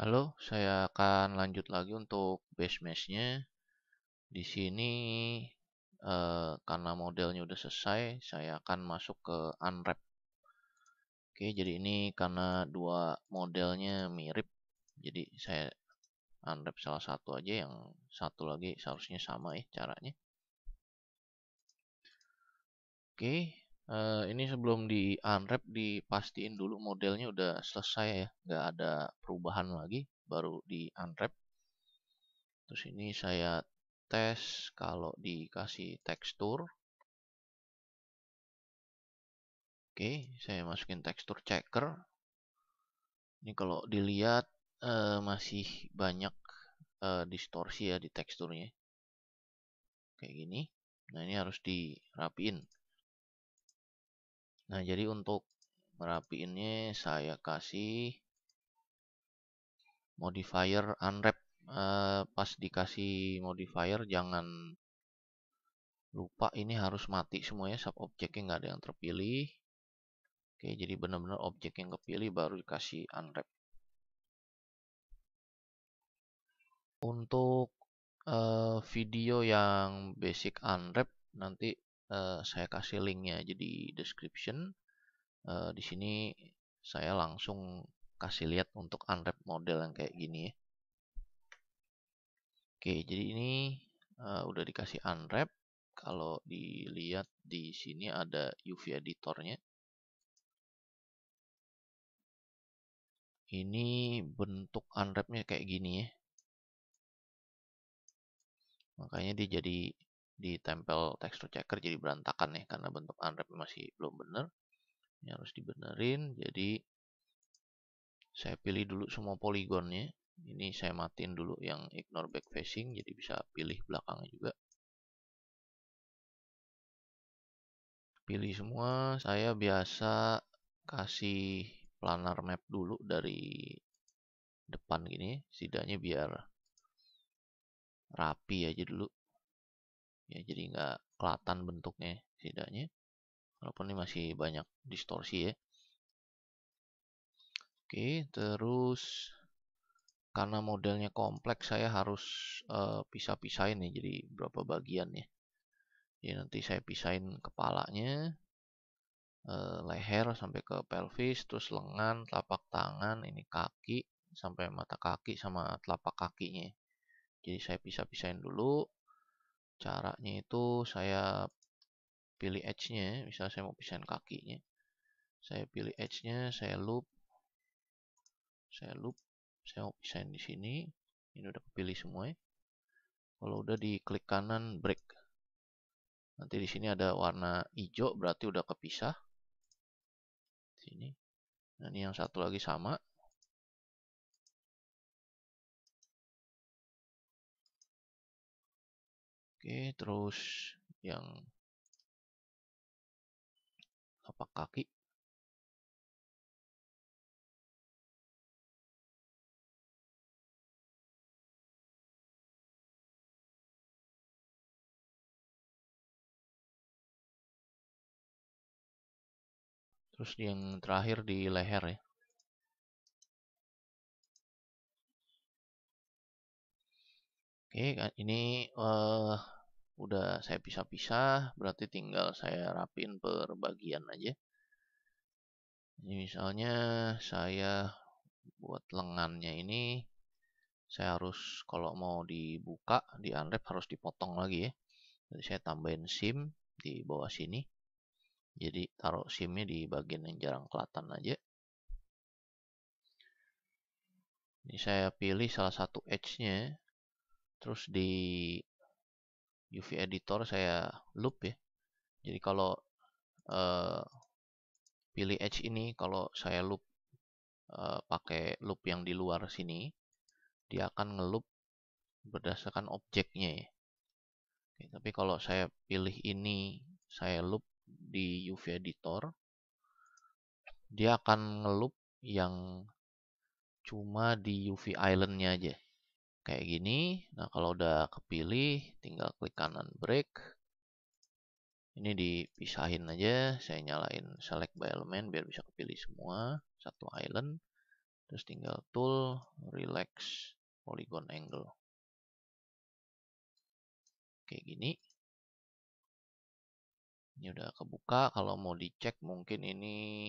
Halo, saya akan lanjut lagi untuk base mesh-nya. Di sini eh, karena modelnya udah selesai, saya akan masuk ke unwrap. Oke, jadi ini karena dua modelnya mirip, jadi saya unwrap salah satu aja, yang satu lagi seharusnya sama ya caranya. Oke, Eh, ini sebelum di unwrap dipastiin dulu modelnya udah selesai ya, nggak ada perubahan lagi, baru di unwrap. Terus ini saya tes kalau dikasih tekstur. Oke, saya masukin tekstur checker. Ini kalau dilihat uh, masih banyak uh, distorsi ya di teksturnya. Kayak gini. Nah, ini harus dirapiin. Nah, jadi untuk merapiinnya saya kasih modifier unwrap. Eh, pas dikasih modifier jangan lupa ini harus mati semuanya sub objeknya nggak ada yang terpilih. Oke, jadi benar-benar objek yang kepilih baru dikasih unwrap. Untuk eh, video yang basic unwrap nanti Eh, saya kasih linknya aja di description. Uh, di sini saya langsung kasih lihat untuk unwrap model yang kayak gini ya. Oke, jadi ini uh, udah dikasih unwrap. Kalau dilihat di sini ada UV editornya. Ini bentuk unwrapnya kayak gini ya. Makanya dia jadi ditempel texture checker jadi berantakan nih karena bentuk unwrap masih belum benar ini harus dibenerin jadi saya pilih dulu semua poligonnya ini saya matiin dulu yang ignore back facing jadi bisa pilih belakangnya juga pilih semua saya biasa kasih planar map dulu dari depan gini setidaknya biar rapi aja dulu ya jadi nggak kelihatan bentuknya setidaknya walaupun ini masih banyak distorsi ya oke terus karena modelnya kompleks saya harus uh, pisah-pisahin nih jadi berapa bagian ya jadi nanti saya pisahin kepalanya uh, leher sampai ke pelvis terus lengan telapak tangan ini kaki sampai mata kaki sama telapak kakinya jadi saya pisah-pisahin dulu caranya itu saya pilih edge-nya misalnya saya mau pisahin kakinya saya pilih edge-nya saya loop saya loop saya mau pisahin di sini ini udah pilih semua ya. kalau udah di klik kanan break nanti di sini ada warna hijau berarti udah kepisah sini nah ini yang satu lagi sama Oke, terus yang apa kaki. Terus yang terakhir di leher ya. Oke, kan ini uh, udah saya pisah-pisah, berarti tinggal saya rapin perbagian aja. Ini misalnya saya buat lengannya ini, saya harus kalau mau dibuka, di unwrap harus dipotong lagi ya. Jadi saya tambahin SIM di bawah sini. Jadi taruh SIM-nya di bagian yang jarang kelihatan aja. Ini saya pilih salah satu edge-nya terus di UV editor saya loop ya jadi kalau uh, pilih edge ini kalau saya loop uh, pakai loop yang di luar sini dia akan ngelup berdasarkan objeknya ya Oke, tapi kalau saya pilih ini saya loop di UV editor dia akan ngelup yang cuma di UV islandnya aja kayak gini. Nah, kalau udah kepilih, tinggal klik kanan break. Ini dipisahin aja, saya nyalain select by element biar bisa kepilih semua, satu island. Terus tinggal tool, relax, polygon angle. Kayak gini. Ini udah kebuka, kalau mau dicek mungkin ini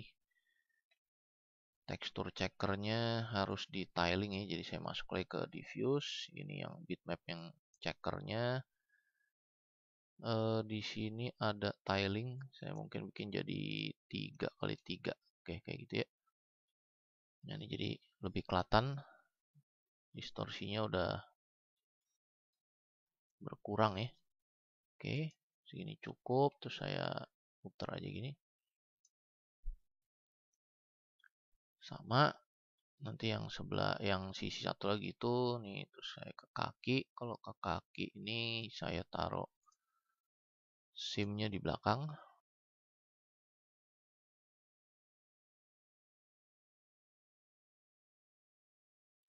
tekstur checkernya harus di tiling ya jadi saya masuk lagi ke diffuse ini yang bitmap yang checkernya uh, di sini ada tiling saya mungkin bikin jadi tiga kali tiga oke kayak gitu ya nah ini jadi lebih kelatan, distorsinya udah berkurang ya oke segini cukup terus saya putar aja gini sama nanti yang sebelah yang sisi satu lagi itu nih terus saya ke kaki kalau ke kaki ini saya taruh simnya di belakang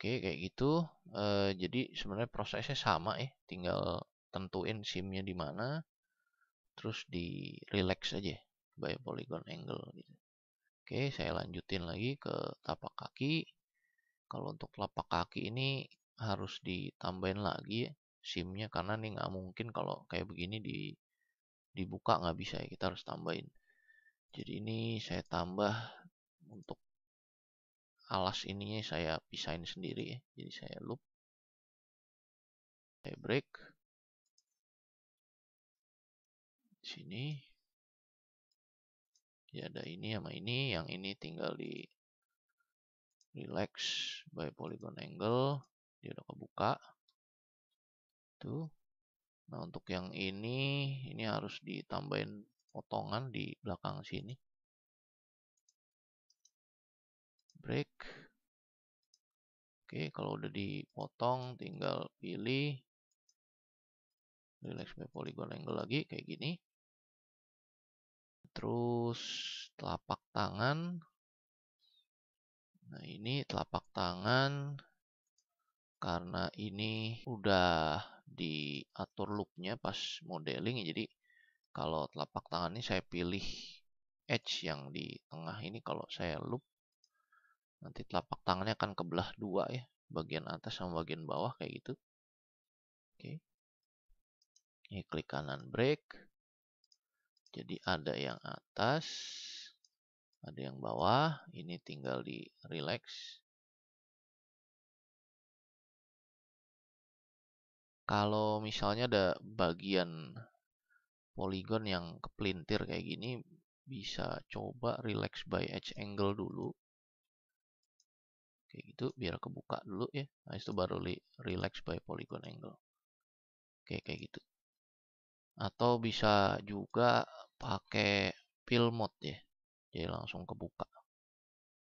Oke, kayak gitu. E, jadi sebenarnya prosesnya sama ya, tinggal tentuin simnya di mana, terus di relax aja by polygon angle gitu. Oke, saya lanjutin lagi ke tapak kaki. Kalau untuk telapak kaki ini harus ditambahin lagi ya sim karena nih nggak mungkin kalau kayak begini di dibuka nggak bisa ya kita harus tambahin. Jadi ini saya tambah untuk alas ininya saya pisahin sendiri ya. Jadi saya loop, saya break, di sini ya ada ini sama ini yang ini tinggal di relax by polygon angle dia udah kebuka tuh nah untuk yang ini ini harus ditambahin potongan di belakang sini break oke kalau udah dipotong tinggal pilih relax by polygon angle lagi kayak gini terus telapak tangan. Nah, ini telapak tangan karena ini udah diatur loopnya pas modeling ya. jadi kalau telapak tangan ini saya pilih edge yang di tengah ini kalau saya loop nanti telapak tangannya akan kebelah dua ya bagian atas sama bagian bawah kayak gitu oke ini klik kanan break jadi ada yang atas, ada yang bawah, ini tinggal di relax. Kalau misalnya ada bagian poligon yang kepelintir kayak gini, bisa coba relax by edge angle dulu. Kayak gitu, biar kebuka dulu ya. Nah, itu baru relax by polygon angle. Oke, kayak gitu atau bisa juga pakai fill mode ya jadi langsung kebuka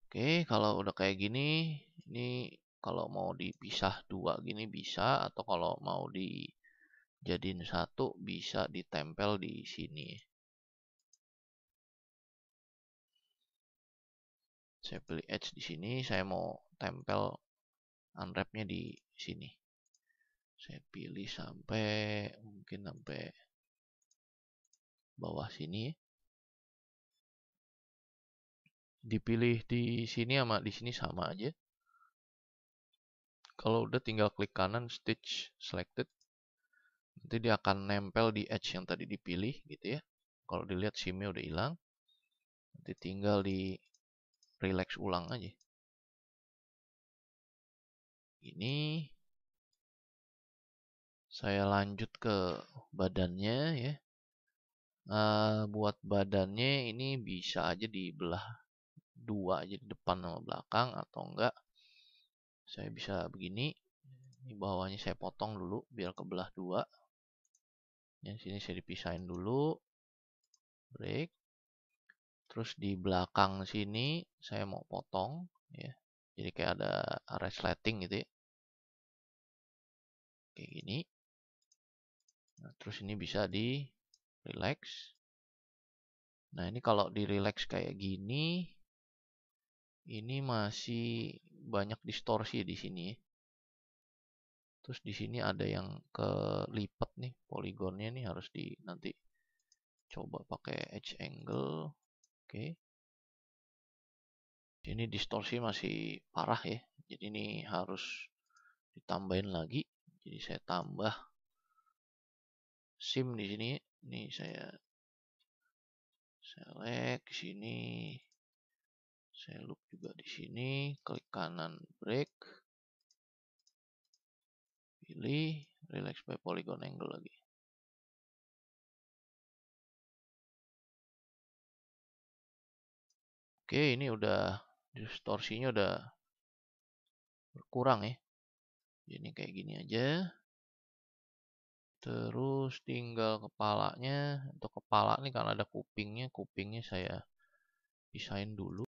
oke kalau udah kayak gini ini kalau mau dipisah dua gini bisa atau kalau mau dijadiin satu bisa ditempel di sini saya pilih edge di sini saya mau tempel unwrapnya di sini saya pilih sampai mungkin sampai bawah sini dipilih di sini sama di sini sama aja kalau udah tinggal klik kanan stitch selected nanti dia akan nempel di edge yang tadi dipilih gitu ya kalau dilihat simnya udah hilang nanti tinggal di relax ulang aja ini saya lanjut ke badannya ya Eh, buat badannya ini bisa aja dibelah dua aja di depan sama belakang atau enggak saya bisa begini di bawahnya saya potong dulu biar kebelah dua yang sini saya dipisahin dulu break terus di belakang sini saya mau potong ya jadi kayak ada resleting gitu ya kayak gini nah, terus ini bisa di relax. Nah, ini kalau di relax kayak gini, ini masih banyak distorsi di sini. Ya. Terus di sini ada yang kelipat nih, poligonnya nih harus di nanti coba pakai edge angle. Oke. Okay. Ini distorsi masih parah ya. Jadi ini harus ditambahin lagi. Jadi saya tambah sim di sini ini saya select di sini saya loop juga di sini klik kanan break pilih relax by polygon angle lagi oke ini udah distorsinya udah berkurang ya jadi kayak gini aja terus tinggal kepalanya untuk kepala nih karena ada kupingnya kupingnya saya pisahin dulu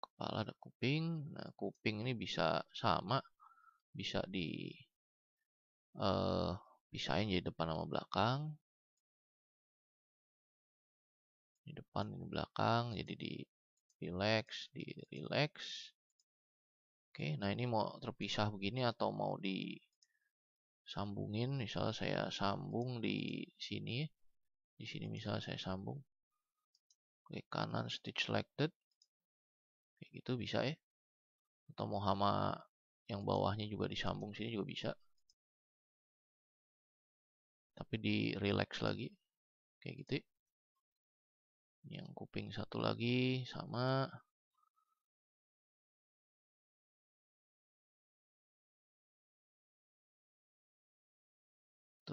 kepala ada kuping nah kuping ini bisa sama bisa di uh, pisahin jadi depan sama belakang di depan ini belakang jadi di relax di relax oke nah ini mau terpisah begini atau mau di sambungin misal saya sambung di sini di sini misal saya sambung klik kanan stitch selected kayak gitu bisa ya atau mau hama yang bawahnya juga disambung sini juga bisa tapi di relax lagi kayak gitu ya. yang kuping satu lagi sama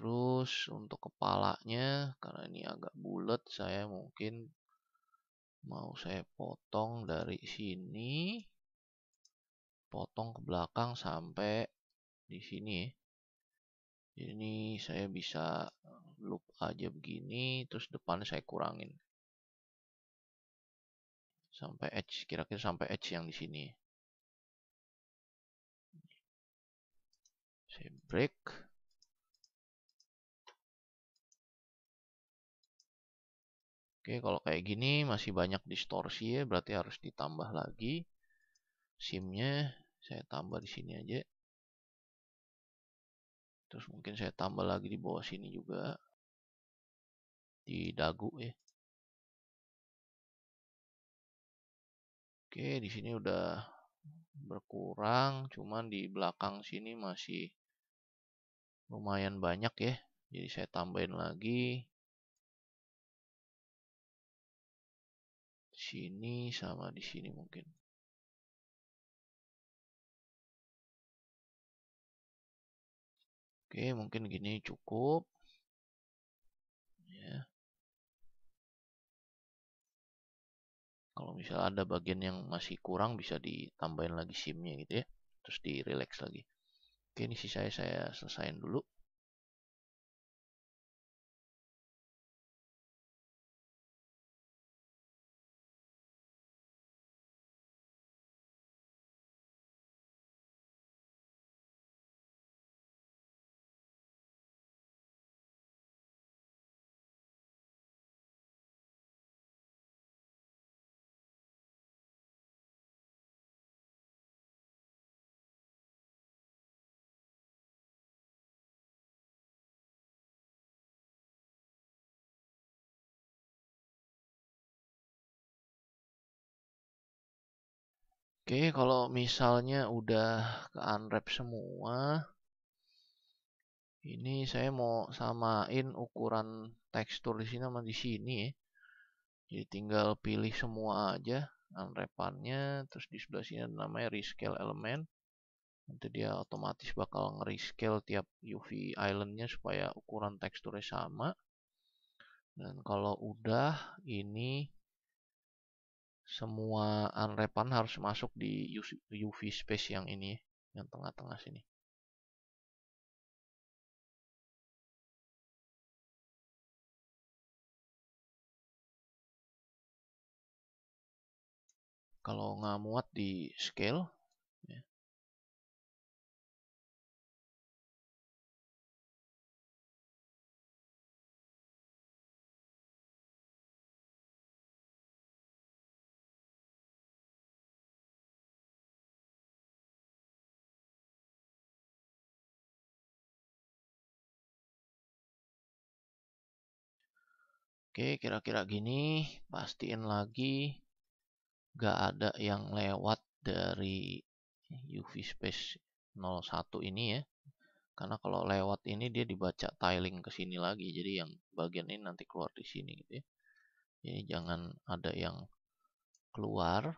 Terus untuk kepalanya karena ini agak bulat saya mungkin mau saya potong dari sini potong ke belakang sampai di sini. Ya. Ini saya bisa loop aja begini terus depan saya kurangin. Sampai edge kira-kira sampai edge yang di sini. Saya break. Oke, kalau kayak gini masih banyak distorsi ya, berarti harus ditambah lagi. SIM-nya saya tambah di sini aja. Terus mungkin saya tambah lagi di bawah sini juga. Di dagu ya. Oke, di sini udah berkurang, cuman di belakang sini masih lumayan banyak ya. Jadi saya tambahin lagi sini sama di sini mungkin. Oke, mungkin gini cukup. Ya. Kalau misalnya ada bagian yang masih kurang bisa ditambahin lagi SIM-nya gitu ya. Terus di-relax lagi. Oke, ini sih saya selesaiin dulu. Oke, kalau misalnya udah ke unwrap semua, ini saya mau samain ukuran tekstur di sini sama di sini ya. Jadi tinggal pilih semua aja unwrapannya, terus di sebelah sini ada namanya rescale element. Nanti dia otomatis bakal ngerescale tiap UV islandnya supaya ukuran teksturnya sama. Dan kalau udah, ini semua unwrapan harus masuk di UV space yang ini, yang tengah-tengah sini. Kalau nggak muat di scale, Oke, kira-kira gini. Pastiin lagi gak ada yang lewat dari UV space 01 ini ya. Karena kalau lewat ini dia dibaca tiling ke sini lagi. Jadi yang bagian ini nanti keluar di sini gitu ya. Jadi jangan ada yang keluar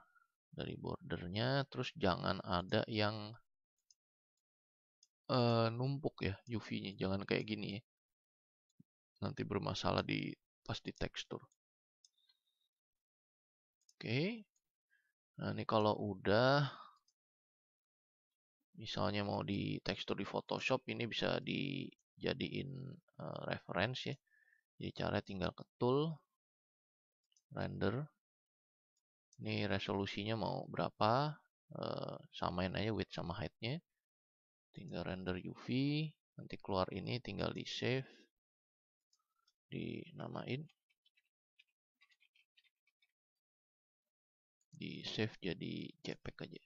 dari bordernya. Terus jangan ada yang uh, numpuk ya UV-nya. Jangan kayak gini ya. Nanti bermasalah di pas di tekstur. Oke. Nah, ini kalau udah misalnya mau di tekstur di Photoshop ini bisa dijadiin uh, reference ya. Jadi cara tinggal ke tool render. Ini resolusinya mau berapa? Uh, samain aja width sama height-nya. Tinggal render UV, nanti keluar ini tinggal di save dinamain di save jadi jpeg aja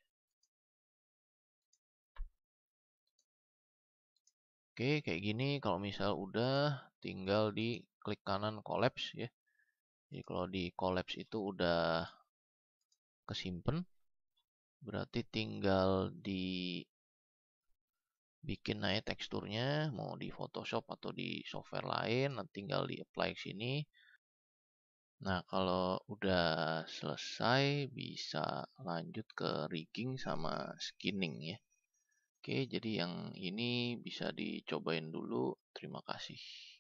oke kayak gini kalau misal udah tinggal di klik kanan collapse ya jadi kalau di collapse itu udah kesimpan berarti tinggal di bikin aja teksturnya mau di Photoshop atau di software lain nanti tinggal di apply sini nah kalau udah selesai bisa lanjut ke rigging sama skinning ya oke jadi yang ini bisa dicobain dulu terima kasih